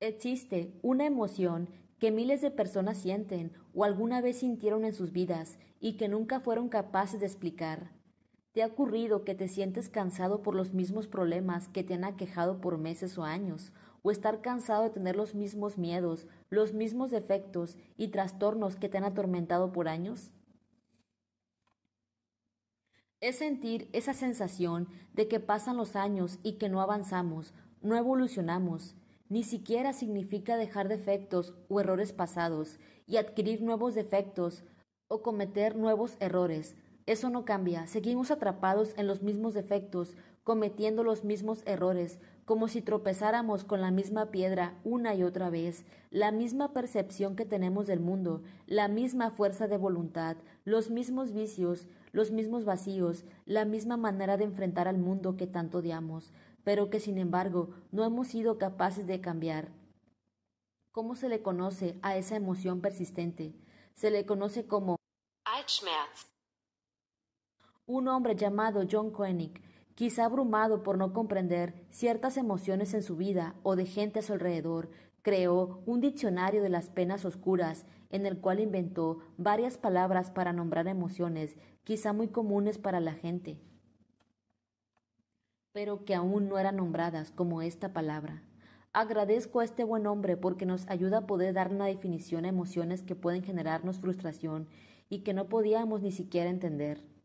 Existe una emoción que miles de personas sienten o alguna vez sintieron en sus vidas y que nunca fueron capaces de explicar. ¿Te ha ocurrido que te sientes cansado por los mismos problemas que te han aquejado por meses o años? ¿O estar cansado de tener los mismos miedos, los mismos defectos y trastornos que te han atormentado por años? Es sentir esa sensación de que pasan los años y que no avanzamos, no evolucionamos, ni siquiera significa dejar defectos o errores pasados y adquirir nuevos defectos o cometer nuevos errores. Eso no cambia, seguimos atrapados en los mismos defectos cometiendo los mismos errores, como si tropezáramos con la misma piedra una y otra vez, la misma percepción que tenemos del mundo, la misma fuerza de voluntad, los mismos vicios, los mismos vacíos, la misma manera de enfrentar al mundo que tanto odiamos, pero que sin embargo no hemos sido capaces de cambiar. ¿Cómo se le conoce a esa emoción persistente? Se le conoce como Un hombre llamado John Koenig quizá abrumado por no comprender ciertas emociones en su vida o de gente a su alrededor, creó un diccionario de las penas oscuras, en el cual inventó varias palabras para nombrar emociones, quizá muy comunes para la gente, pero que aún no eran nombradas como esta palabra. Agradezco a este buen hombre porque nos ayuda a poder dar una definición a emociones que pueden generarnos frustración y que no podíamos ni siquiera entender.